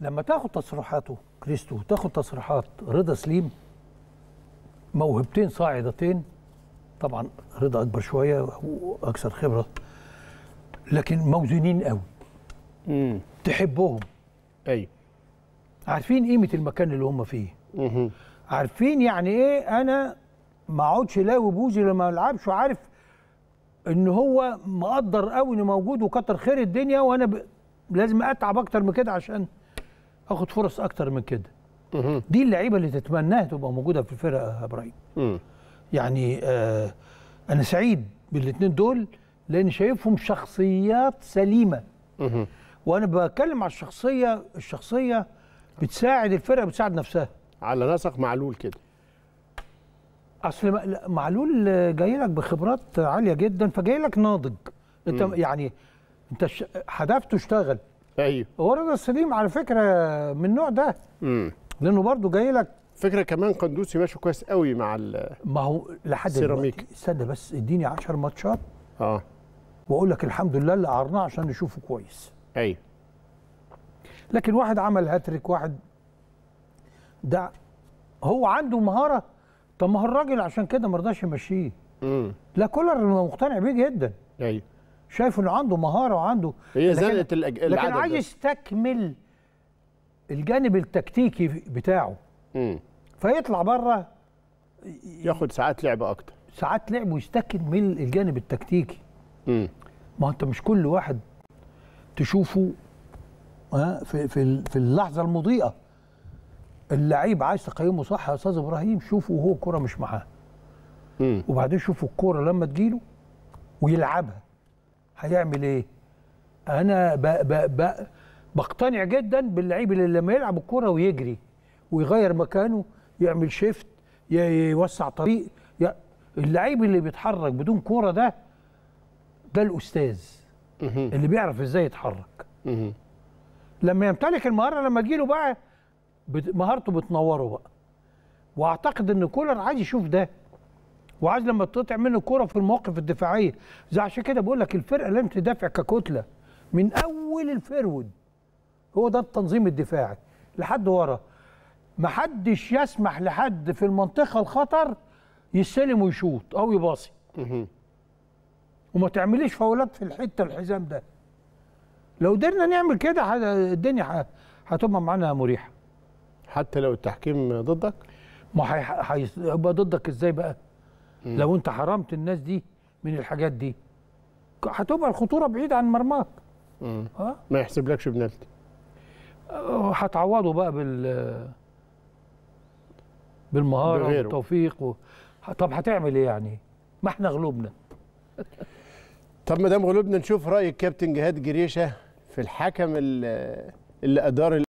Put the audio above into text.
لما تاخد تصريحاته كريستو وتاخد تصريحات رضا سليم موهبتين صاعدتين طبعا رضا اكبر شويه واكثر خبره لكن موزونين قوي امم تحبهم ايوه عارفين قيمه المكان اللي هم فيه مم. عارفين يعني ايه انا ما اقعدش لا بوزي لما العبش وعارف ان هو مقدر قوي انه موجود وكتر خير الدنيا وانا ب... لازم اتعب اكتر من كده عشان اخد فرص اكتر من كده دي اللعيبه اللي تتمناها تبقى موجوده في الفرقه يا ابراهيم يعني آه انا سعيد بالاثنين دول لان شايفهم شخصيات سليمه وانا بتكلم على الشخصيه الشخصيه بتساعد الفرقه بتساعد نفسها على نسق معلول كده اصل معلول جاي لك بخبرات عاليه جدا فجاي لك ناضج انت يعني انت حدفته اشتغل ايوه هو رضا السليم على فكره من النوع ده امم لانه برضه جاي لك فكره كمان قندوسي ماشي كويس قوي مع ما هو لحد السيراميك استنى بس اديني 10 ماتشات اه واقول لك الحمد لله اللي قعرناه عشان نشوفه كويس ايوه لكن واحد عمل هاتريك واحد ده هو عنده مهاره طب ما هو الراجل عشان كده ما رضاش يمشيه لا كولر مقتنع بيه جدا ايوه شايف انه عنده مهاره وعنده هي زنقه العدد لكن عايز يستكمل الجانب التكتيكي بتاعه مم. فيطلع بره ياخد ساعات لعب اكتر ساعات لعب ويستكمل الجانب التكتيكي مم. ما انت مش كل واحد تشوفه ها في في في اللحظه المضيئه اللعيب عايز تقيمه صح يا استاذ ابراهيم شوفه وهو الكوره مش معاه وبعدين شوفوا الكوره لما تجيله ويلعبها هيعمل ايه انا ب ب ب بقتنع جدا باللعيب اللي لما يلعب الكوره ويجري ويغير مكانه يعمل شيفت يوسع طريق اللعيب اللي بيتحرك بدون كوره ده ده الاستاذ اللي بيعرف ازاي يتحرك لما يمتلك المهاره لما تجيله بقى مهارته بتنوره بقى واعتقد ان كولر عايز يشوف ده وعايز لما تقطع منه كرة في المواقف الدفاعيه زي عشان كده بقول لك الفرقه لازم تدافع ككتله من اول الفرود هو ده التنظيم الدفاعي لحد ورا محدش يسمح لحد في المنطقه الخطر يستلم ويشوط او يباصي وما تعمليش فاولات في الحته الحزام ده لو قدرنا نعمل كده الدنيا هتبقى معانا مريحه حتى لو التحكيم ضدك ما هيبقى ضدك ازاي بقى مم. لو انت حرمت الناس دي من الحاجات دي هتبقى الخطوره بعيد عن مرماك ها ما يحسبلكش بنالتي أه، هتعوضه بقى بال بالمهاره بغيره. والتوفيق و... طب هتعمل ايه يعني ما احنا غلوبنا طب ما دام غلوبنا نشوف راي الكابتن جهاد جريشه في الحكم اللي ادار